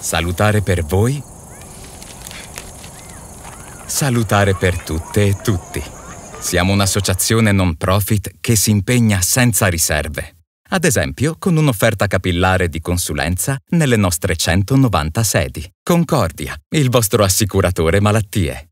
Salutare per voi. Salutare per tutte e tutti. Siamo un'associazione non profit che si impegna senza riserve. Ad esempio, con un'offerta capillare di consulenza nelle nostre 190 sedi. Concordia, il vostro assicuratore malattie.